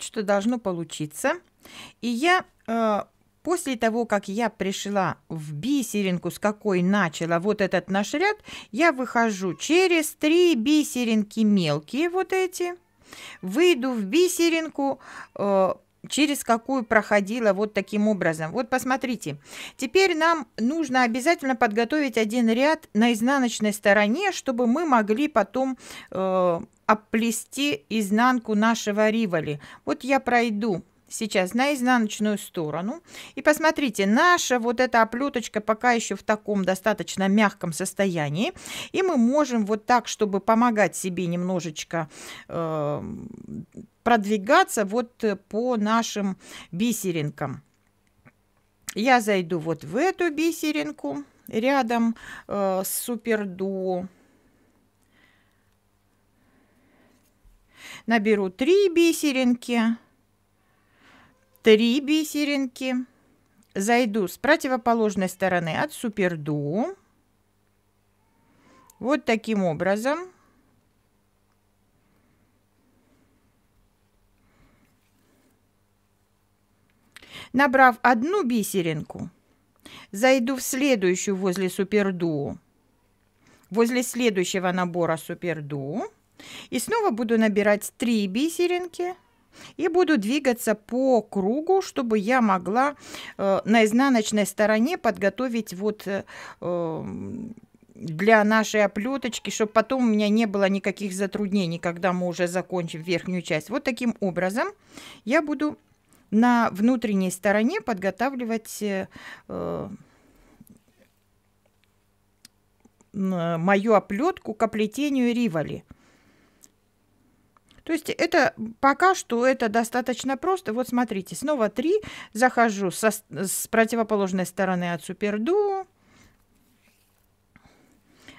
вот что должно получиться. И я э, после того, как я пришла в бисеринку, с какой начала вот этот наш ряд, я выхожу через три бисеринки мелкие вот эти, выйду в бисеринку, э, через какую проходила вот таким образом. Вот посмотрите, теперь нам нужно обязательно подготовить один ряд на изнаночной стороне, чтобы мы могли потом э, обплести изнанку нашего риволи. Вот я пройду сейчас на изнаночную сторону. И посмотрите, наша вот эта оплеточка пока еще в таком достаточно мягком состоянии. И мы можем вот так, чтобы помогать себе немножечко э, продвигаться вот по нашим бисеринкам. Я зайду вот в эту бисеринку рядом э, с супердуо. наберу 3 бисеринки, 3 бисеринки, зайду с противоположной стороны от суперду, вот таким образом. Набрав одну бисеринку, зайду в следующую возле суперду, возле следующего набора суперду. И снова буду набирать 3 бисеринки и буду двигаться по кругу, чтобы я могла э, на изнаночной стороне подготовить вот э, эм, для нашей оплеточки, чтобы потом у меня не было никаких затруднений, когда мы уже закончим верхнюю часть. Вот таким образом я буду на внутренней стороне подготавливать э, э, э мою оплетку к оплетению риволи. То есть это пока что это достаточно просто. Вот смотрите, снова 3. Захожу со, с противоположной стороны от суперду.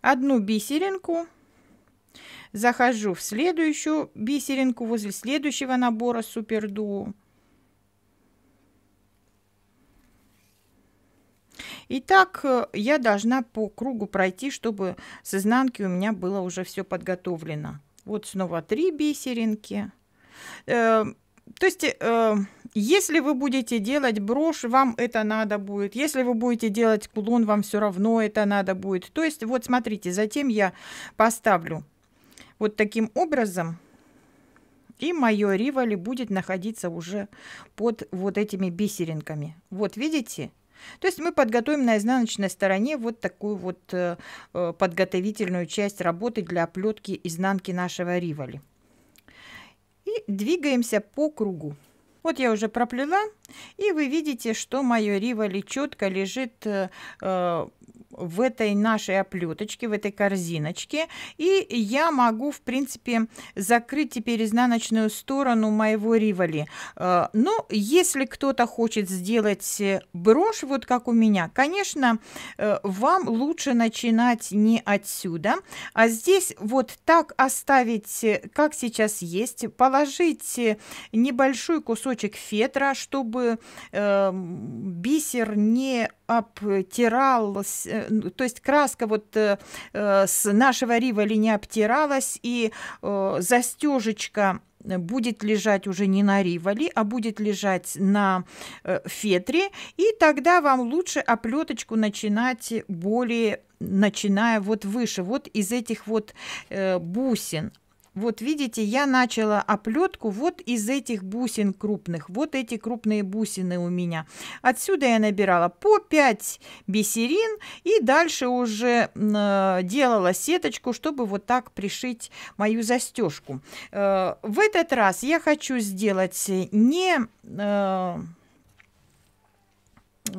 Одну бисеринку. Захожу в следующую бисеринку возле следующего набора суперду. Итак, э, я должна по кругу пройти, чтобы с изнанки у меня было уже все подготовлено. Вот снова три бисеринки. Э, то есть, э, если вы будете делать брошь, вам это надо будет. Если вы будете делать кулон, вам все равно это надо будет. То есть, вот смотрите, затем я поставлю вот таким образом. И мое риволи будет находиться уже под вот этими бисеринками. Вот видите? То есть мы подготовим на изнаночной стороне вот такую вот э, э, подготовительную часть работы для оплетки изнанки нашего риволи. И двигаемся по кругу. Вот я уже проплела, и вы видите, что мое риволи четко лежит э, э в этой нашей оплеточке, в этой корзиночке. И я могу, в принципе, закрыть теперь изнаночную сторону моего риволи. Э, Но ну, если кто-то хочет сделать э, брошь, вот как у меня, конечно, э, вам лучше начинать не отсюда, а здесь вот так оставить, как сейчас есть, положить небольшой кусочек фетра, чтобы эм, бисер не обтирался, ну, то есть краска вот э, э, с нашего риволи не обтиралась, и э, застежечка будет лежать уже не на риволе, а будет лежать на фетре, и тогда вам лучше оплеточку начинать более начиная вот выше, вот из этих вот бусин. Вот видите, я начала оплетку вот из этих бусин крупных. Вот эти крупные бусины у меня. Отсюда я набирала по 5 бисерин и дальше уже э, делала сеточку, чтобы вот так пришить мою застежку. Э, в этот раз я хочу сделать не... Э,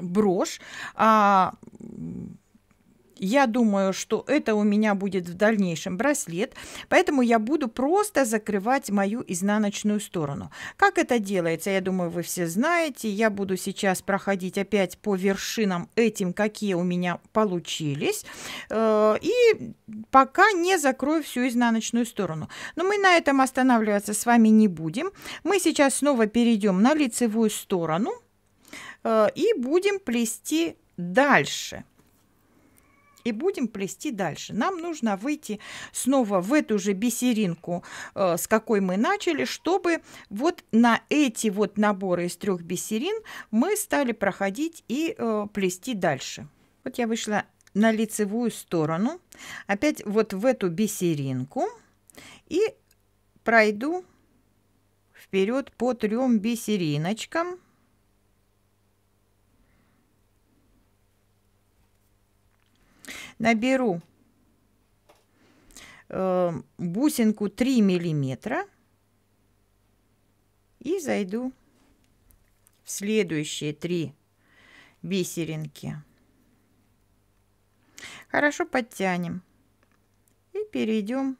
брошь, а я думаю, что это у меня будет в дальнейшем браслет, поэтому я буду просто закрывать мою изнаночную сторону. Как это делается, я думаю, вы все знаете. Я буду сейчас проходить опять по вершинам этим, какие у меня получились. Э, и пока не закрою всю изнаночную сторону. Но мы на этом останавливаться с вами не будем. Мы сейчас снова перейдем на лицевую сторону э, и будем плести дальше и будем плести дальше. Нам нужно выйти снова в эту же бисеринку, э, с какой мы начали, чтобы вот на эти вот наборы из трех бисерин мы стали проходить и э, плести дальше. Вот я вышла на лицевую сторону, опять вот в эту бисеринку и пройду вперед по трем бисериночкам Наберу э, бусинку 3 миллиметра и зайду в следующие три бисеринки. Хорошо подтянем и перейдем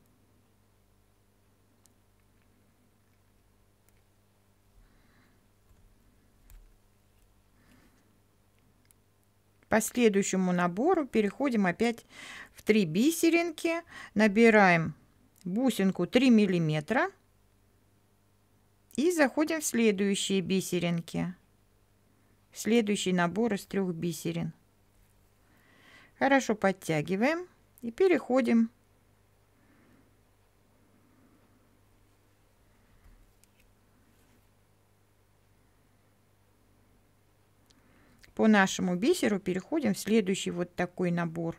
По следующему набору переходим опять в 3 бисеринки. Набираем бусинку 3 миллиметра. И заходим в следующие бисеринки. Следующий набор из трех бисерин. Хорошо подтягиваем и переходим по нашему бисеру переходим в следующий вот такой набор.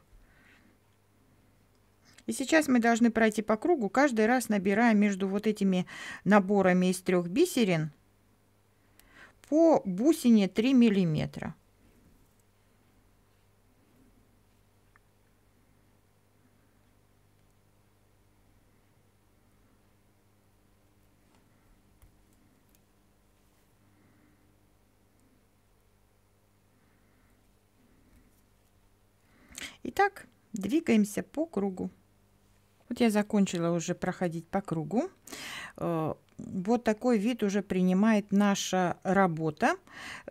И сейчас мы должны пройти по кругу, каждый раз набирая между вот этими наборами из трех бисерин по бусине 3 миллиметра. Итак, двигаемся по кругу. Вот я закончила уже проходить по кругу. Э, вот такой вид уже принимает наша работа.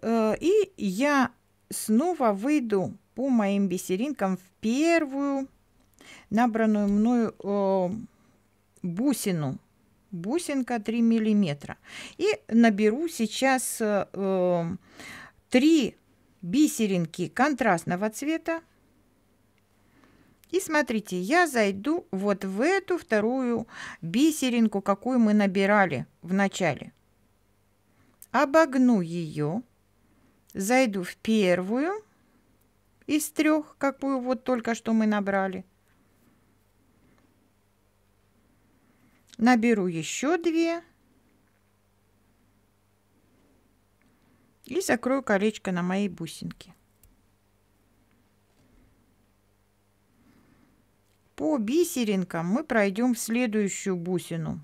Э, и я снова выйду по моим бисеринкам в первую набранную мною э, бусину. Бусинка 3 миллиметра. И наберу сейчас 3 бисеринки контрастного цвета и смотрите, я зайду вот в эту вторую бисеринку, какую мы набирали в начале. Обогну ее, зайду в первую из трех, какую вот только что мы набрали. Наберу еще две. И закрою колечко на моей бусинке. По бисеринкам мы пройдем в следующую бусину.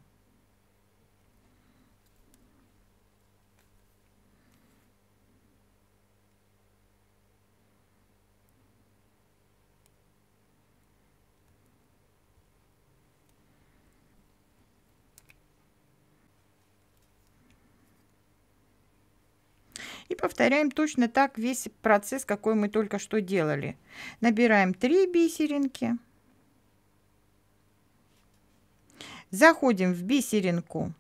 И повторяем точно так весь процесс, какой мы только что делали. Набираем 3 бисеринки. Заходим в бисеринку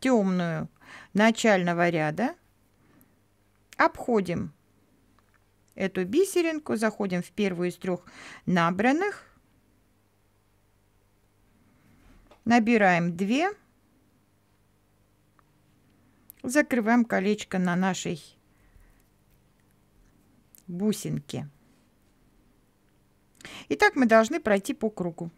темную начального ряда. Обходим эту бисеринку, заходим в первую из трех набранных. Набираем 2. Закрываем колечко на нашей бусинке. Итак, мы должны пройти по кругу.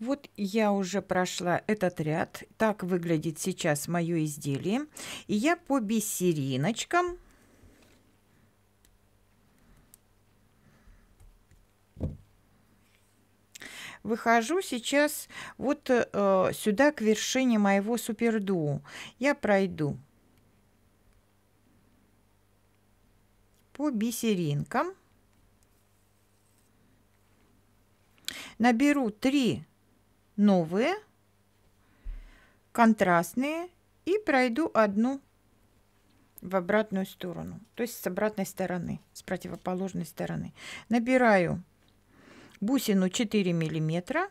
Вот я уже прошла этот ряд. Так выглядит сейчас мое изделие. И я по бисериночкам выхожу сейчас вот э, сюда к вершине моего суперду. Я пройду по бисеринкам. Наберу три новые, контрастные и пройду одну в обратную сторону, то есть с обратной стороны, с противоположной стороны. Набираю бусину 4 миллиметра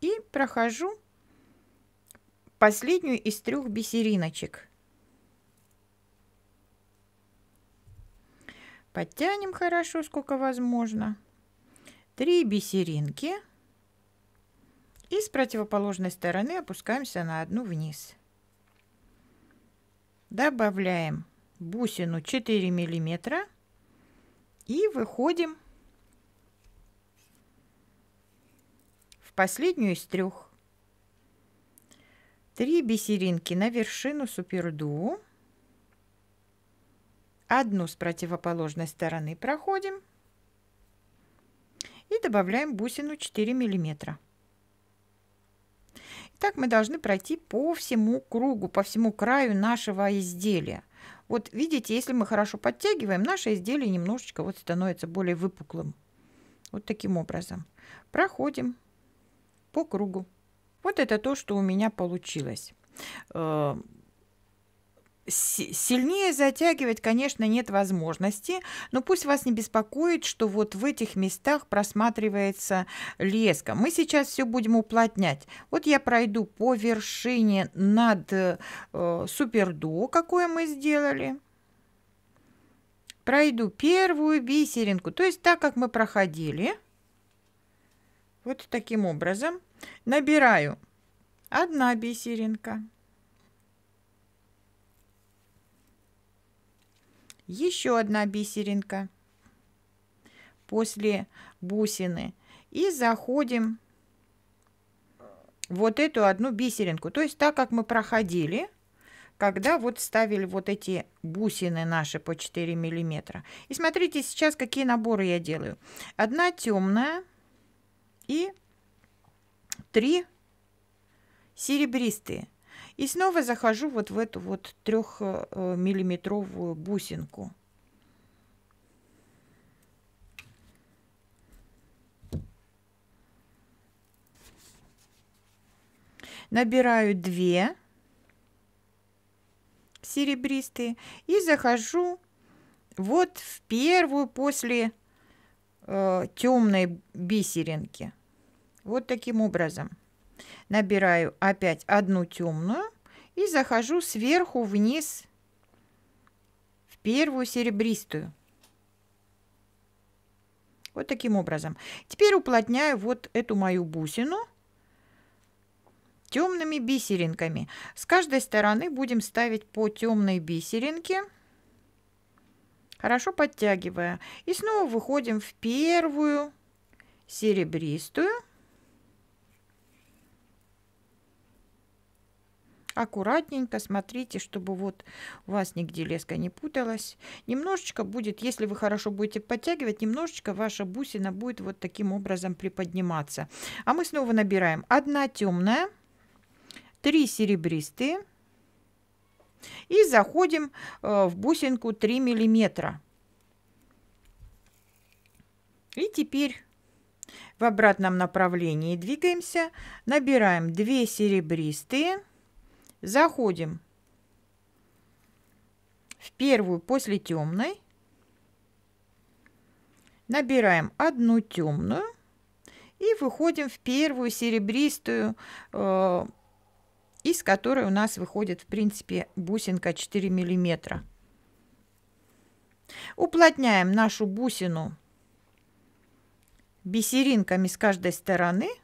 и прохожу последнюю из трех бисериночек. Подтянем хорошо, сколько возможно. Три бисеринки – и с противоположной стороны опускаемся на одну вниз. Добавляем бусину 4 миллиметра и выходим в последнюю из трех. Три бисеринки на вершину суперду. Одну с противоположной стороны проходим. И добавляем бусину 4 миллиметра. Так мы должны пройти по всему кругу, по всему краю нашего изделия. Вот видите, если мы хорошо подтягиваем, наше изделие немножечко вот становится более выпуклым. Вот таким образом. Проходим по кругу. Вот это то, что у меня получилось. Э, Сильнее затягивать, конечно, нет возможности, но пусть вас не беспокоит, что вот в этих местах просматривается леска. Мы сейчас все будем уплотнять. Вот я пройду по вершине над э, супердо, какое мы сделали. Пройду первую бисеринку, то есть так, как мы проходили. Вот таким образом набираю одна бисеринка. Еще одна бисеринка после бусины. И заходим вот эту одну бисеринку. То есть так, как мы проходили, когда вот ставили вот эти бусины наши по 4 миллиметра. И смотрите сейчас, какие наборы я делаю. Одна темная и три серебристые. И снова захожу вот в эту вот трехмиллиметровую э, бусинку. Набираю две серебристые и захожу вот в первую после э, темной бисеринки. Вот таким образом. Набираю опять одну темную и захожу сверху вниз в первую серебристую. Вот таким образом. Теперь уплотняю вот эту мою бусину темными бисеринками. С каждой стороны будем ставить по темной бисеринке хорошо подтягивая. И снова выходим в первую серебристую аккуратненько смотрите, чтобы вот у вас нигде леска не путалась. Немножечко будет, если вы хорошо будете подтягивать, немножечко ваша бусина будет вот таким образом приподниматься. А мы снова набираем 1 темная, 3 серебристые и заходим э, в бусинку 3 миллиметра. И теперь в обратном направлении двигаемся, набираем 2 серебристые, Заходим в первую после темной. Набираем одну темную и выходим в первую серебристую, э, из которой у нас выходит, в принципе, бусинка 4 миллиметра. Уплотняем нашу бусину бисеринками с каждой стороны –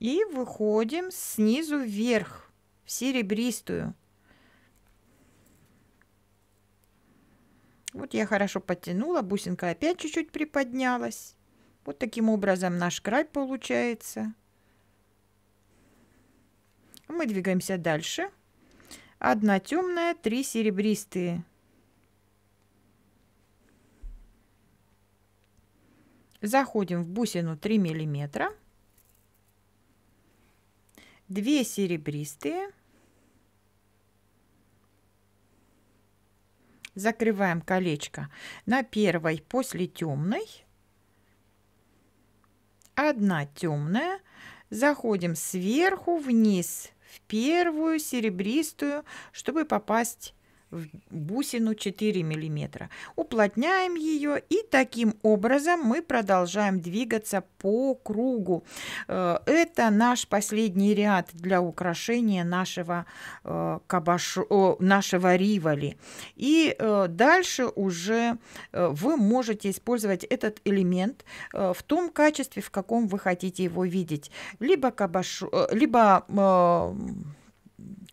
И выходим снизу вверх в серебристую. Вот я хорошо подтянула, бусинка опять чуть-чуть приподнялась. Вот таким образом наш край получается. Мы двигаемся дальше. Одна темная, три серебристые. Заходим в бусину 3 миллиметра. 2 серебристые. Закрываем колечко на первой после темной. Одна темная. Заходим сверху вниз в первую серебристую, чтобы попасть в бусину 4 мм. Уплотняем ее и таким образом мы продолжаем двигаться по кругу. Э, это наш последний ряд для украшения нашего, э, кабаш... нашего риволи. И э, дальше уже вы можете использовать этот элемент в том качестве, в каком вы хотите его видеть. Либо кабаш... либо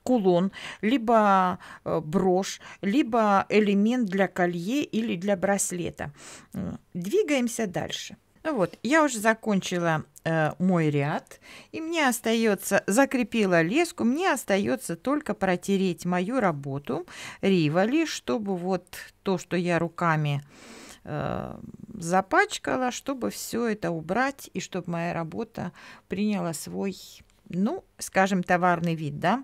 кулон, либо э, брошь, либо элемент для колье или для браслета. Двигаемся дальше. Ну вот, я уже закончила э, мой ряд, и мне остается, закрепила леску, мне остается только протереть мою работу риволи, чтобы вот то, что я руками э, запачкала, чтобы все это убрать, и чтобы моя работа приняла свой ну, скажем, товарный вид, да.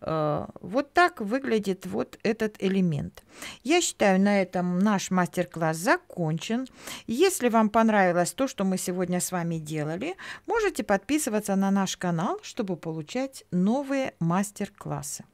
Э, вот так выглядит вот этот элемент. Я считаю, на этом наш мастер-класс закончен. Если вам понравилось то, что мы сегодня с вами делали, можете подписываться на наш канал, чтобы получать новые мастер-классы.